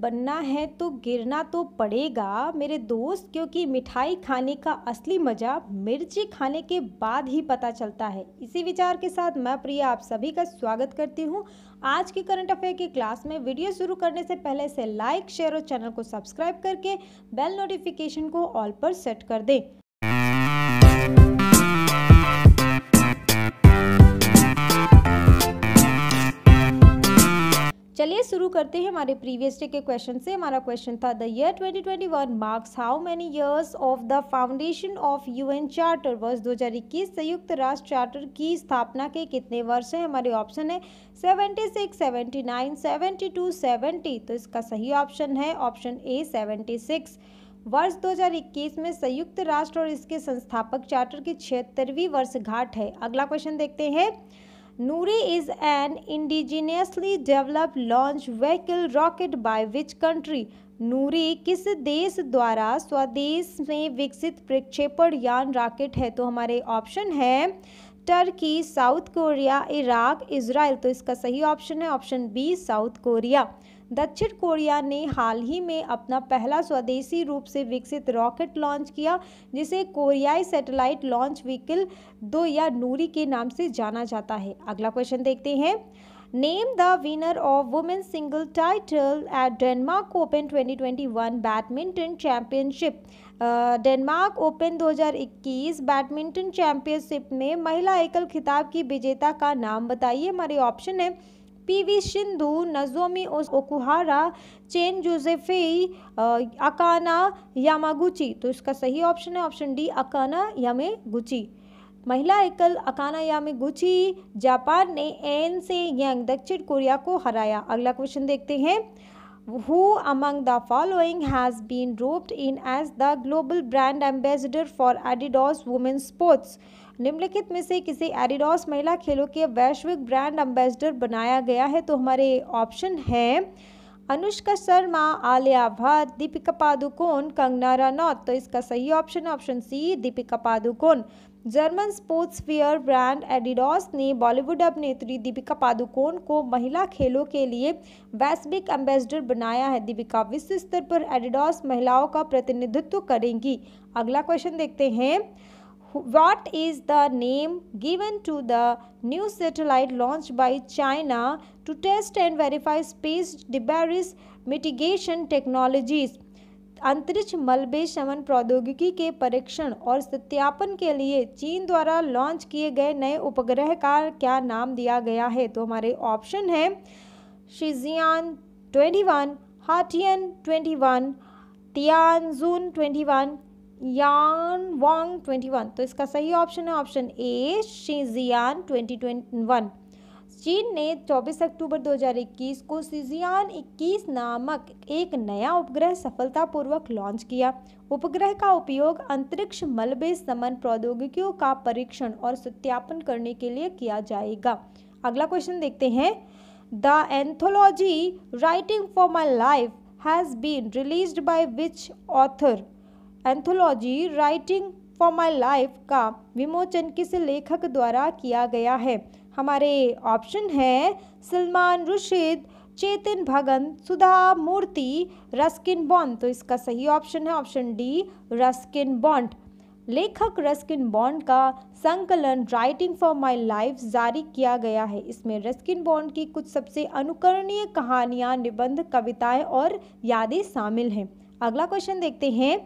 बनना है तो गिरना तो पड़ेगा मेरे दोस्त क्योंकि मिठाई खाने का असली मज़ा मिर्ची खाने के बाद ही पता चलता है इसी विचार के साथ मैं प्रिया आप सभी का स्वागत करती हूँ आज की करंट अफेयर की क्लास में वीडियो शुरू करने से पहले से लाइक शेयर और चैनल को सब्सक्राइब करके बेल नोटिफिकेशन को ऑल पर सेट कर दें चलिए शुरू करते हैं हमारे प्रीवियस डे के क्वेश्चन से हमारा क्वेश्चन था the year 2021 marks how many years of the foundation of UN charter वर्ष 2021 संयुक्त राष्ट्र चार्टर की स्थापना के कितने वर्ष हैं हमारे ऑप्शन है 76, 79, 72, 70 तो इसका सही ऑप्शन है ऑप्शन ए 76 वर्ष 2021 में संयुक्त राष्ट्र और इसके संस्थापक चार्टर की छिहत्तरवीं वर्षगांठ है अगला क्वेश्चन देखते हैं Nuri is an indigenously developed launch vehicle rocket by which country? Nuri किस देश द्वारा स्वदेश में विकसित प्रक्षेपण यान रॉकेट है तो हमारे ऑप्शन है Turkey South Korea Iraq Israel तो इसका सही ऑप्शन है ऑप्शन बी साउथ कोरिया दक्षिण कोरिया ने हाल ही में अपना पहला स्वदेशी रूप से विकसित रॉकेट लॉन्च किया जिसे कोरियाई सैटेलाइट लॉन्च व्हीकल दो या नूरी के नाम से जाना जाता है अगला क्वेश्चन देखते हैं Name the winner of women's single title at Denmark Open 2021 Badminton Championship. Denmark open 2021 badminton championship में महिला एकल खिताब की विजेता का नाम बताइए हमारे ऑप्शन है PV Sindhu Nozomi Okuhara Chen जोजेफे अकाना यामागुची तो इसका सही ऑप्शन है ऑप्शन डी अकाना यामेगुची महिला एकल अकानायामी गुची जापान ने एन से यंग दक्षिण कोरिया को हराया अगला क्वेश्चन देखते हैं who among the following has been roped in as the global brand ambassador for Adidas women sports निम्नलिखित में से किसी एडिडास महिला खेलों के वैश्विक ब्रांड एम्बेसडर बनाया गया है तो हमारे ऑप्शन हैं अनुष्का शर्मा आलिया भट्ट दीपिका पादुकोण कंगना रनौत तो इसका सही option option C Deepika Padukone German sports wear brand Adidas ने बॉलीवुड अभिनेत्री दीपिका पादुकोण को महिला खेलों के लिए वैश्विक एम्बेसडर बनाया है दीपिका विश्व स्तर पर एडिडॉस महिलाओं का प्रतिनिधित्व करेंगी अगला क्वेश्चन देखते हैं what is the name given to the new satellite launch by China to test and verify space debris mitigation technologies अंतरिक्ष मलबे शमन प्रौद्योगिकी के परीक्षण और सत्यापन के लिए चीन द्वारा लॉन्च किए गए नए उपग्रह का क्या नाम दिया गया है तो हमारे ऑप्शन है शिजियान 21, वन 21, ट्वेंटी वन यान वांग वन तो इसका सही ऑप्शन है ऑप्शन ए शिजियान वन चीन ने 24 अक्टूबर 2021 को सीजियान 21 नामक एक नया उपग्रह सफलतापूर्वक लॉन्च किया उपग्रह का उपयोग अंतरिक्ष मलबे समन प्रौद्योगिकियों का परीक्षण और सत्यापन करने के लिए किया जाएगा अगला क्वेश्चन देखते हैं the anthology writing for my life has been release by which author anthology writing for my life का विमोचन किस लेखक द्वारा किया गया है हमारे ऑप्शन है सलमान रुशिद चेतन भगन सुधा मूर्ति रस्किन बॉन्ड तो इसका सही ऑप्शन है ऑप्शन डी रस्किन बॉन्ड लेखक रस्किन बॉन्ड का संकलन राइटिंग फॉर माय लाइफ जारी किया गया है इसमें रस्किन बॉन्ड की कुछ सबसे अनुकरणीय कहानियाँ निबंध कविताएं और यादें शामिल हैं अगला क्वेश्चन देखते हैं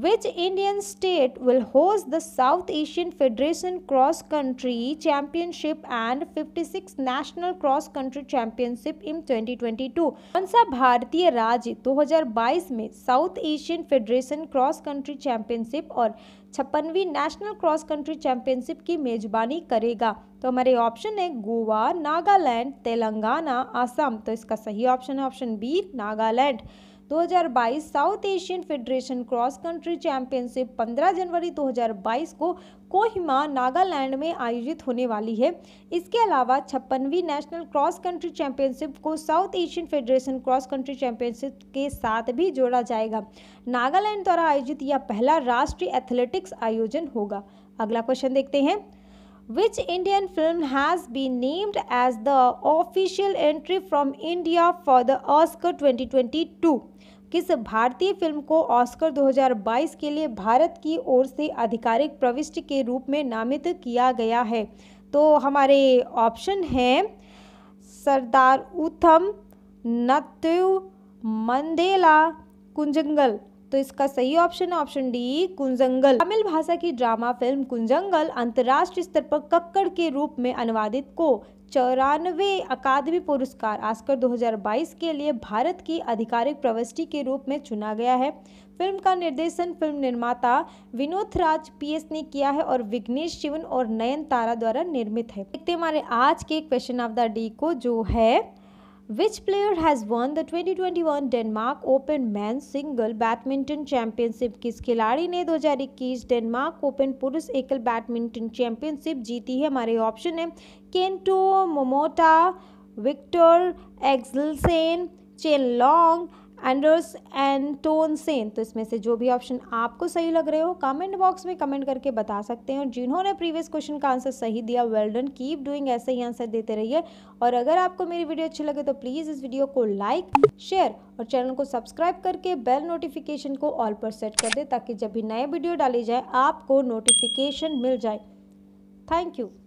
Which Indian state will host the South Asian Federation Cross Country Championship and 56 National Cross Country Championship in 2022? कौन सा भारतीय राज्य 2022 में South Asian Federation cross country championship और छप्पनवीं नेशनल क्रॉस कंट्री चैंपियनशिप की मेजबानी करेगा तो हमारे ऑप्शन है गोवा नागालैंड तेलंगाना आसाम तो इसका सही ऑप्शन है option B Nagaland 2022 South Asian Federation cross country championship 15 जनवरी 2022 को कोहिमा नागालैंड में आयोजित होने वाली है इसके अलावा छप्पनवीं नेशनल क्रॉस कंट्री चैंपियनशिप को South Asian Federation cross country championship के साथ भी जोड़ा जाएगा नागालैंड द्वारा आयोजित यह पहला राष्ट्रीय एथलेटिक्स आयोजन होगा अगला क्वेश्चन देखते हैं which indian film has been named as the official entry from india for the oscar 2022 किस भारतीय फिल्म को ऑस्कर 2022 के लिए भारत की ओर से आधिकारिक प्रविष्ट के रूप में नामित किया गया है तो हमारे ऑप्शन हैं सरदार उथम नत्यु मंदेला कुंजंगल तो इसका सही ऑप्शन है ऑप्शन डी कुंजंगल तमिल भाषा की ड्रामा फिल्म कुंजंगल अंतर्राष्ट्रीय स्तर पर कक्कड़ के रूप में अनुवादित को चौरानवे अकादमी पुरस्कार आस्कर 2022 के लिए भारत की आधिकारिक प्रविष्टि के रूप में चुना गया है फिल्म का निर्देशन फिल्म निर्माता विनोद राज पीएस ने किया है और विघ्नेश शिवन और नयन तारा द्वारा निर्मित है देखते हमारे आज के क्वेश्चन ऑफ द डे को जो है Which player has won the 2021 Denmark open man single badminton championship किस खिलाड़ी ने 2021 डेनमार्क ओपन पुरुष एकल बैडमिंटन चैंपियनशिप जीती है हमारे ऑप्शन है Kento Momota Viktor Axelsen Chen Long Anders Antonsen तो इसमें से जो भी ऑप्शन आपको सही लग रहे हो कमेंट बॉक्स में कमेंट करके बता सकते हैं और जिन्होंने प्रीवियस क्वेश्चन का आंसर सही दिया वेल डन कीप डूइंग ऐसे ही आंसर देते रहिए और अगर आपको मेरी वीडियो अच्छी लगे तो प्लीज़ इस वीडियो को लाइक शेयर और चैनल को सब्सक्राइब करके बेल नोटिफिकेशन को ऑल पर सेट कर दें ताकि जब भी नए वीडियो डाली जाए आपको नोटिफिकेशन मिल जाए थैंक यू